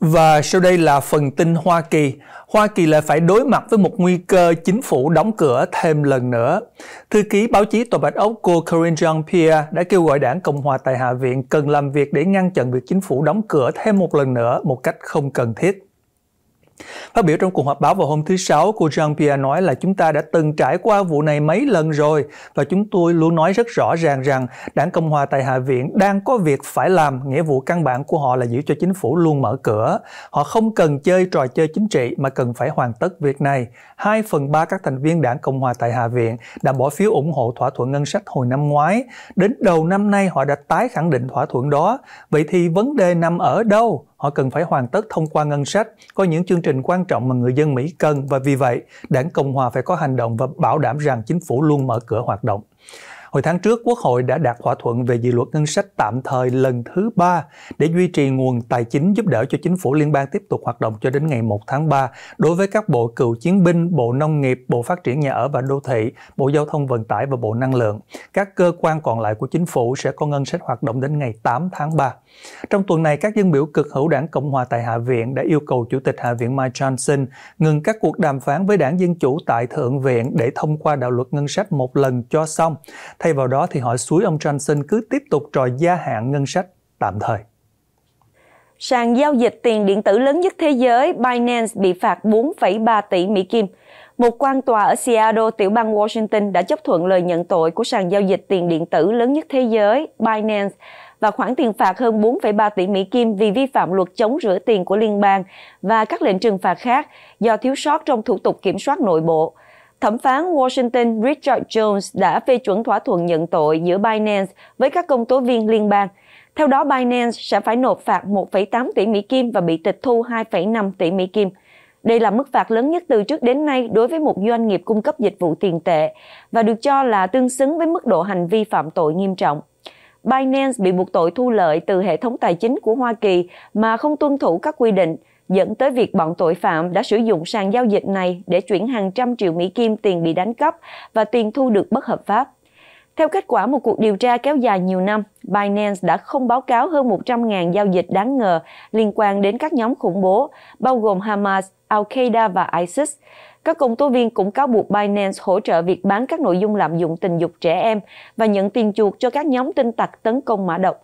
Và sau đây là phần tin Hoa Kỳ. Hoa Kỳ lại phải đối mặt với một nguy cơ chính phủ đóng cửa thêm lần nữa. Thư ký báo chí Tòa Bạch Ốc cô Corinne Jean-Pierre đã kêu gọi đảng Cộng hòa tại Hạ viện cần làm việc để ngăn chặn việc chính phủ đóng cửa thêm một lần nữa một cách không cần thiết. Phát biểu trong cuộc họp báo vào hôm thứ Sáu, cô Jean Pierre nói là chúng ta đã từng trải qua vụ này mấy lần rồi và chúng tôi luôn nói rất rõ ràng rằng Đảng Cộng hòa tại Hạ viện đang có việc phải làm, nghĩa vụ căn bản của họ là giữ cho chính phủ luôn mở cửa. Họ không cần chơi trò chơi chính trị mà cần phải hoàn tất việc này. Hai phần ba các thành viên Đảng Cộng hòa tại Hạ viện đã bỏ phiếu ủng hộ thỏa thuận ngân sách hồi năm ngoái. Đến đầu năm nay họ đã tái khẳng định thỏa thuận đó. Vậy thì vấn đề nằm ở đâu? họ cần phải hoàn tất thông qua ngân sách, có những chương trình quan trọng mà người dân Mỹ cần và vì vậy, Đảng Cộng hòa phải có hành động và bảo đảm rằng chính phủ luôn mở cửa hoạt động. Hồi tháng trước, Quốc hội đã đạt thỏa thuận về dự luật ngân sách tạm thời lần thứ ba để duy trì nguồn tài chính giúp đỡ cho chính phủ liên bang tiếp tục hoạt động cho đến ngày 1 tháng 3 đối với các bộ cựu chiến binh, Bộ Nông nghiệp, Bộ Phát triển Nhà ở và Đô thị, Bộ Giao thông Vận tải và Bộ Năng lượng. Các cơ quan còn lại của chính phủ sẽ có ngân sách hoạt động đến ngày 8 tháng 3. Trong tuần này, các dân biểu cực hữu đảng Cộng hòa tại Hạ viện đã yêu cầu Chủ tịch Hạ viện Mike Johnson ngừng các cuộc đàm phán với đảng Dân Chủ tại Thượng viện để thông qua đạo luật ngân sách một lần cho xong. Thay vào đó thì họ suối ông Johnson cứ tiếp tục trò gia hạn ngân sách tạm thời. Sàn giao dịch tiền điện tử lớn nhất thế giới Binance bị phạt 4,3 tỷ Mỹ Kim. Một quan tòa ở Seattle, tiểu bang Washington đã chấp thuận lời nhận tội của sàn giao dịch tiền điện tử lớn nhất thế giới Binance và khoản tiền phạt hơn 4,3 tỷ Mỹ Kim vì vi phạm luật chống rửa tiền của liên bang và các lệnh trừng phạt khác do thiếu sót trong thủ tục kiểm soát nội bộ. Thẩm phán Washington Richard Jones đã phê chuẩn thỏa thuận nhận tội giữa Binance với các công tố viên liên bang. Theo đó, Binance sẽ phải nộp phạt 1,8 tỷ Mỹ Kim và bị tịch thu 2,5 tỷ Mỹ Kim. Đây là mức phạt lớn nhất từ trước đến nay đối với một doanh nghiệp cung cấp dịch vụ tiền tệ và được cho là tương xứng với mức độ hành vi phạm tội nghiêm trọng. Binance bị buộc tội thu lợi từ hệ thống tài chính của Hoa Kỳ mà không tuân thủ các quy định, dẫn tới việc bọn tội phạm đã sử dụng sàn giao dịch này để chuyển hàng trăm triệu Mỹ Kim tiền bị đánh cắp và tiền thu được bất hợp pháp. Theo kết quả một cuộc điều tra kéo dài nhiều năm, Binance đã không báo cáo hơn 100.000 giao dịch đáng ngờ liên quan đến các nhóm khủng bố, bao gồm Hamas, Al-Qaeda và ISIS. Các công tố viên cũng cáo buộc Binance hỗ trợ việc bán các nội dung lạm dụng tình dục trẻ em và nhận tiền chuộc cho các nhóm tin tặc tấn công mã độc.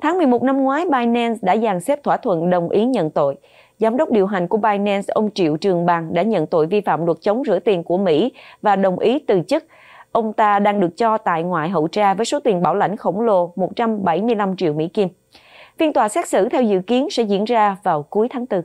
Tháng 11 năm ngoái, Binance đã dàn xếp thỏa thuận đồng ý nhận tội. Giám đốc điều hành của Binance, ông Triệu Trường Bằng đã nhận tội vi phạm luật chống rửa tiền của Mỹ và đồng ý từ chức. Ông ta đang được cho tại ngoại hậu tra với số tiền bảo lãnh khổng lồ 175 triệu Mỹ Kim. Phiên tòa xét xử theo dự kiến sẽ diễn ra vào cuối tháng 4.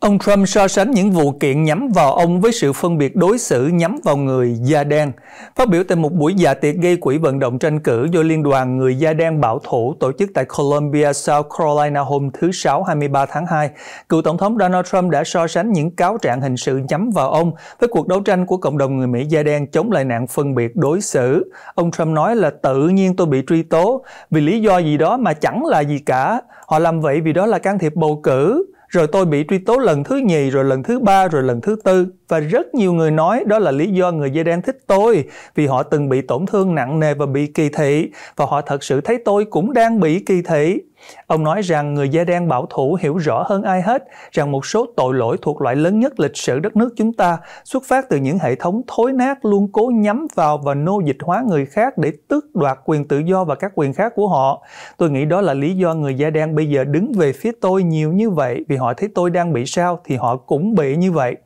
Ông Trump so sánh những vụ kiện nhắm vào ông với sự phân biệt đối xử nhắm vào người da đen. Phát biểu tại một buổi dạ tiệc gây quỹ vận động tranh cử do Liên đoàn Người Da Đen Bảo thủ tổ chức tại Columbia, South Carolina hôm thứ Sáu 23 tháng 2, cựu Tổng thống Donald Trump đã so sánh những cáo trạng hình sự nhắm vào ông với cuộc đấu tranh của cộng đồng người Mỹ da đen chống lại nạn phân biệt đối xử. Ông Trump nói là tự nhiên tôi bị truy tố vì lý do gì đó mà chẳng là gì cả. Họ làm vậy vì đó là can thiệp bầu cử rồi tôi bị truy tố lần thứ nhì rồi lần thứ ba rồi lần thứ tư và rất nhiều người nói đó là lý do người da đen thích tôi vì họ từng bị tổn thương nặng nề và bị kỳ thị và họ thật sự thấy tôi cũng đang bị kỳ thị Ông nói rằng người da đen bảo thủ hiểu rõ hơn ai hết rằng một số tội lỗi thuộc loại lớn nhất lịch sử đất nước chúng ta xuất phát từ những hệ thống thối nát luôn cố nhắm vào và nô dịch hóa người khác để tước đoạt quyền tự do và các quyền khác của họ. Tôi nghĩ đó là lý do người da đen bây giờ đứng về phía tôi nhiều như vậy vì họ thấy tôi đang bị sao thì họ cũng bị như vậy.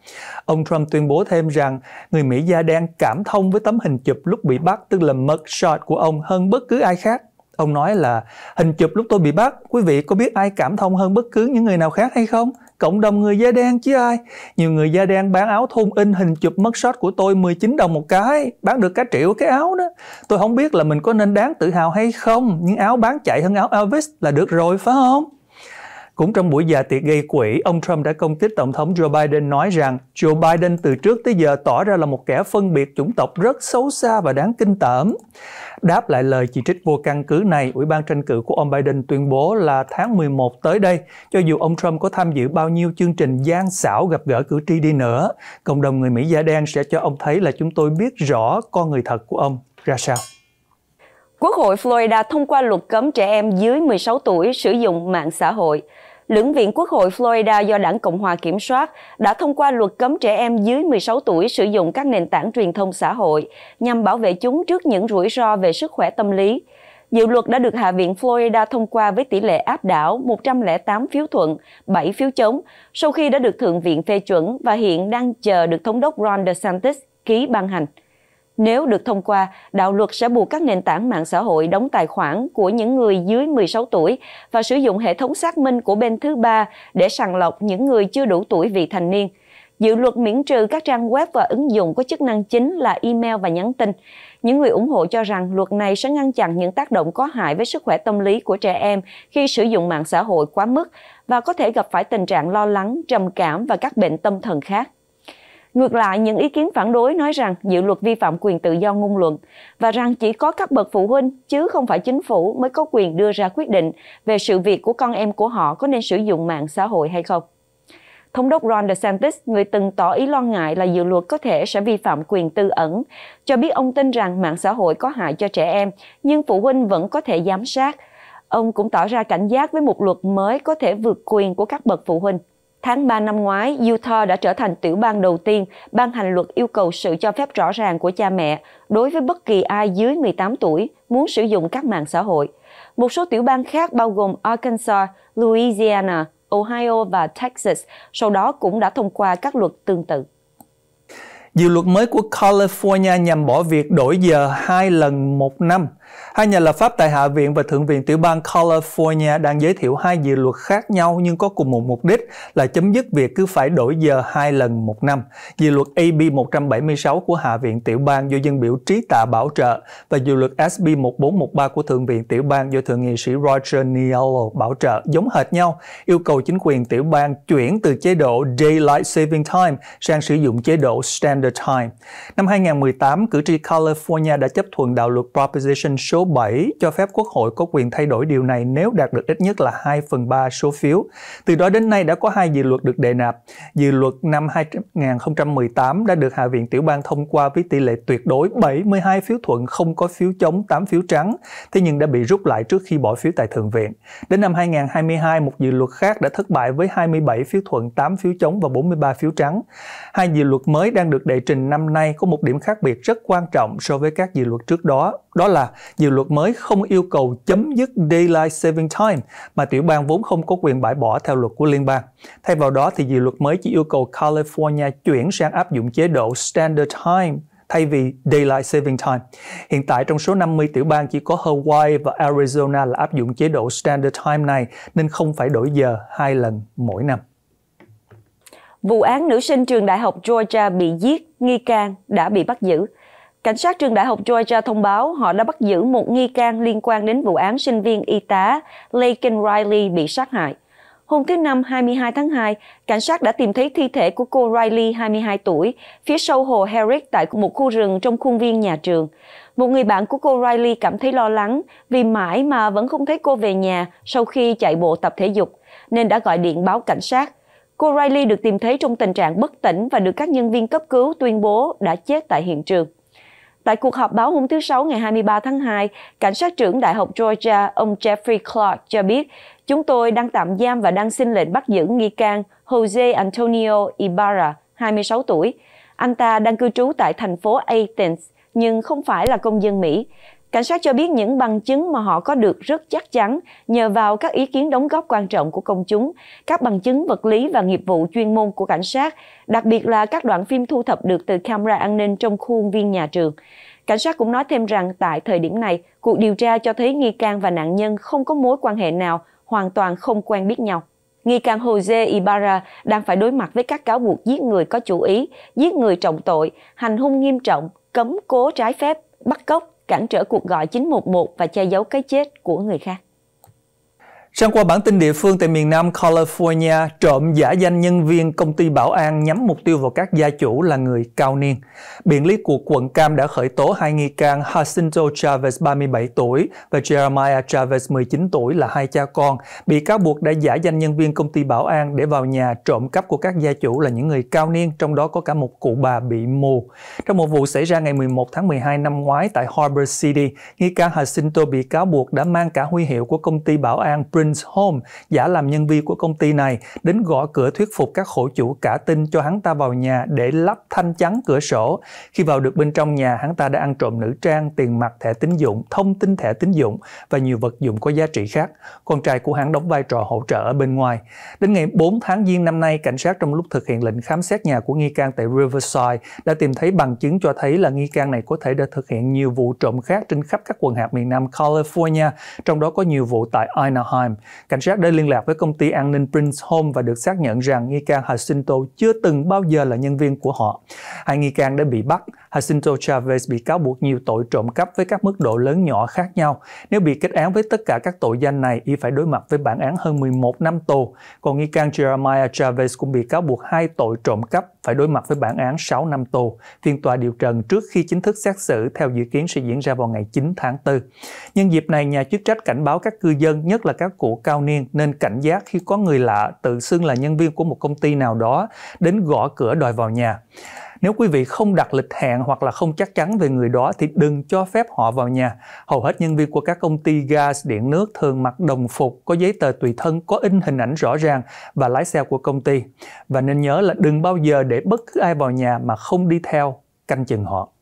Ông Trump tuyên bố thêm rằng người Mỹ da đen cảm thông với tấm hình chụp lúc bị bắt tức là mug shot của ông hơn bất cứ ai khác. Ông nói là hình chụp lúc tôi bị bắt, quý vị có biết ai cảm thông hơn bất cứ những người nào khác hay không? Cộng đồng người da đen chứ ai? Nhiều người da đen bán áo thun in hình chụp mất sót của tôi 19 đồng một cái, bán được cả triệu cái áo đó. Tôi không biết là mình có nên đáng tự hào hay không, nhưng áo bán chạy hơn áo Elvis là được rồi phải không? Cũng trong buổi già tiệc gây quỹ, ông Trump đã công kích Tổng thống Joe Biden nói rằng Joe Biden từ trước tới giờ tỏ ra là một kẻ phân biệt chủng tộc rất xấu xa và đáng kinh tởm. Đáp lại lời chỉ trích vô căn cứ này, Ủy ban tranh cử của ông Biden tuyên bố là tháng 11 tới đây, cho dù ông Trump có tham dự bao nhiêu chương trình gian xảo gặp gỡ cử tri đi nữa, cộng đồng người Mỹ da đen sẽ cho ông thấy là chúng tôi biết rõ con người thật của ông ra sao. Quốc hội Florida thông qua luật cấm trẻ em dưới 16 tuổi sử dụng mạng xã hội lưỡng viện Quốc hội Florida do đảng Cộng hòa kiểm soát đã thông qua luật cấm trẻ em dưới 16 tuổi sử dụng các nền tảng truyền thông xã hội nhằm bảo vệ chúng trước những rủi ro về sức khỏe tâm lý. Dự luật đã được Hạ viện Florida thông qua với tỷ lệ áp đảo 108 phiếu thuận, 7 phiếu chống, sau khi đã được Thượng viện phê chuẩn và hiện đang chờ được Thống đốc Ron DeSantis ký ban hành. Nếu được thông qua, đạo luật sẽ buộc các nền tảng mạng xã hội đóng tài khoản của những người dưới 16 tuổi và sử dụng hệ thống xác minh của bên thứ ba để sàng lọc những người chưa đủ tuổi vị thành niên. Dự luật miễn trừ các trang web và ứng dụng có chức năng chính là email và nhắn tin. Những người ủng hộ cho rằng luật này sẽ ngăn chặn những tác động có hại với sức khỏe tâm lý của trẻ em khi sử dụng mạng xã hội quá mức và có thể gặp phải tình trạng lo lắng, trầm cảm và các bệnh tâm thần khác. Ngược lại, những ý kiến phản đối nói rằng dự luật vi phạm quyền tự do ngôn luận và rằng chỉ có các bậc phụ huynh chứ không phải chính phủ mới có quyền đưa ra quyết định về sự việc của con em của họ có nên sử dụng mạng xã hội hay không. Thống đốc Ron DeSantis, người từng tỏ ý lo ngại là dự luật có thể sẽ vi phạm quyền tư ẩn, cho biết ông tin rằng mạng xã hội có hại cho trẻ em, nhưng phụ huynh vẫn có thể giám sát. Ông cũng tỏ ra cảnh giác với một luật mới có thể vượt quyền của các bậc phụ huynh. Tháng 3 năm ngoái, Utah đã trở thành tiểu bang đầu tiên ban hành luật yêu cầu sự cho phép rõ ràng của cha mẹ đối với bất kỳ ai dưới 18 tuổi muốn sử dụng các mạng xã hội. Một số tiểu bang khác bao gồm Arkansas, Louisiana, Ohio và Texas sau đó cũng đã thông qua các luật tương tự. Dự luật mới của California nhằm bỏ việc đổi giờ hai lần một năm – Hai nhà lập pháp tại Hạ viện và Thượng viện tiểu bang California đang giới thiệu hai dự luật khác nhau nhưng có cùng một mục đích là chấm dứt việc cứ phải đổi giờ hai lần một năm. Dự luật AB 176 của Hạ viện tiểu bang do dân biểu trí tạ bảo trợ và dự luật SB 1413 của Thượng viện tiểu bang do Thượng nghị sĩ Roger Niello bảo trợ giống hệt nhau, yêu cầu chính quyền tiểu bang chuyển từ chế độ Daylight Saving Time sang sử dụng chế độ Standard Time. Năm 2018, cử tri California đã chấp thuận đạo luật Proposition số 7 cho phép Quốc hội có quyền thay đổi điều này nếu đạt được ít nhất là 2 phần 3 số phiếu. Từ đó đến nay đã có hai dự luật được đề nạp. Dự luật năm 2018 đã được Hạ viện Tiểu bang thông qua với tỷ lệ tuyệt đối 72 phiếu thuận không có phiếu chống 8 phiếu trắng, thế nhưng đã bị rút lại trước khi bỏ phiếu tại Thượng viện. Đến năm 2022, một dự luật khác đã thất bại với 27 phiếu thuận, 8 phiếu chống và 43 phiếu trắng. Hai dự luật mới đang được đệ trình năm nay có một điểm khác biệt rất quan trọng so với các dự luật trước đó, đó là Dự luật mới không yêu cầu chấm dứt Daylight Saving Time mà tiểu bang vốn không có quyền bãi bỏ theo luật của liên bang. Thay vào đó thì dự luật mới chỉ yêu cầu California chuyển sang áp dụng chế độ Standard Time thay vì Daylight Saving Time. Hiện tại trong số 50 tiểu bang chỉ có Hawaii và Arizona là áp dụng chế độ Standard Time này nên không phải đổi giờ hai lần mỗi năm. Vụ án nữ sinh trường đại học Georgia bị giết, nghi can đã bị bắt giữ. Cảnh sát trường Đại học Georgia thông báo họ đã bắt giữ một nghi can liên quan đến vụ án sinh viên y tá Laken Riley bị sát hại. Hôm thứ Năm 22 tháng 2, cảnh sát đã tìm thấy thi thể của cô Riley, 22 tuổi, phía sâu hồ Herrick tại một khu rừng trong khuôn viên nhà trường. Một người bạn của cô Riley cảm thấy lo lắng vì mãi mà vẫn không thấy cô về nhà sau khi chạy bộ tập thể dục, nên đã gọi điện báo cảnh sát. Cô Riley được tìm thấy trong tình trạng bất tỉnh và được các nhân viên cấp cứu tuyên bố đã chết tại hiện trường. Tại cuộc họp báo hôm thứ Sáu ngày 23 tháng 2, Cảnh sát trưởng Đại học Georgia, ông Jeffrey Clark cho biết, chúng tôi đang tạm giam và đang xin lệnh bắt giữ nghi can Jose Antonio Ibarra, 26 tuổi. Anh ta đang cư trú tại thành phố Athens, nhưng không phải là công dân Mỹ. Cảnh sát cho biết những bằng chứng mà họ có được rất chắc chắn nhờ vào các ý kiến đóng góp quan trọng của công chúng, các bằng chứng vật lý và nghiệp vụ chuyên môn của cảnh sát, đặc biệt là các đoạn phim thu thập được từ camera an ninh trong khuôn viên nhà trường. Cảnh sát cũng nói thêm rằng tại thời điểm này, cuộc điều tra cho thấy nghi can và nạn nhân không có mối quan hệ nào, hoàn toàn không quen biết nhau. Nghi can Jose Ibarra đang phải đối mặt với các cáo buộc giết người có chủ ý, giết người trọng tội, hành hung nghiêm trọng, cấm cố trái phép, bắt cóc, cản trở cuộc gọi 911 và che giấu cái chết của người khác. Sang qua bản tin địa phương tại miền Nam California, trộm giả danh nhân viên công ty bảo an nhắm mục tiêu vào các gia chủ là người cao niên. Biện lý của quận Cam đã khởi tố hai nghi can Jacinto Chavez 37 tuổi và Jeremiah Chavez 19 tuổi là hai cha con, bị cáo buộc đã giả danh nhân viên công ty bảo an để vào nhà trộm cắp của các gia chủ là những người cao niên, trong đó có cả một cụ bà bị mù. Trong một vụ xảy ra ngày 11 tháng 12 năm ngoái tại Harbor City, nghi can Jacinto bị cáo buộc đã mang cả huy hiệu của công ty bảo an Prince Home, giả làm nhân viên của công ty này, đến gõ cửa thuyết phục các khổ chủ cả tin cho hắn ta vào nhà để lắp thanh chắn cửa sổ. Khi vào được bên trong nhà, hắn ta đã ăn trộm nữ trang, tiền mặt, thẻ tín dụng, thông tin thẻ tín dụng và nhiều vật dụng có giá trị khác. Con trai của hắn đóng vai trò hỗ trợ ở bên ngoài. Đến ngày 4 tháng Giêng năm nay, cảnh sát trong lúc thực hiện lệnh khám xét nhà của nghi can tại Riverside đã tìm thấy bằng chứng cho thấy là nghi can này có thể đã thực hiện nhiều vụ trộm khác trên khắp các quận hạt miền Nam California, trong đó có nhiều vụ tại Anaheim Time. Cảnh sát đã liên lạc với công ty an ninh Prince Home và được xác nhận rằng nghi can Jacinto chưa từng bao giờ là nhân viên của họ. Hai nghi can đã bị bắt. Jacinto Chavez bị cáo buộc nhiều tội trộm cắp với các mức độ lớn nhỏ khác nhau. Nếu bị kết án với tất cả các tội danh này, y phải đối mặt với bản án hơn 11 năm tù. Còn nghi can Jeremiah Chavez cũng bị cáo buộc hai tội trộm cắp phải đối mặt với bản án 6 năm tù. Phiên tòa điều trần trước khi chính thức xét xử theo dự kiến sẽ diễn ra vào ngày 9 tháng 4. Nhân dịp này, nhà chức trách cảnh báo các cư dân, nhất là các cụ cao niên, nên cảnh giác khi có người lạ tự xưng là nhân viên của một công ty nào đó đến gõ cửa đòi vào nhà. Nếu quý vị không đặt lịch hẹn hoặc là không chắc chắn về người đó thì đừng cho phép họ vào nhà. Hầu hết nhân viên của các công ty gas, điện nước thường mặc đồng phục, có giấy tờ tùy thân, có in hình ảnh rõ ràng và lái xe của công ty. Và nên nhớ là đừng bao giờ để bất cứ ai vào nhà mà không đi theo canh chừng họ.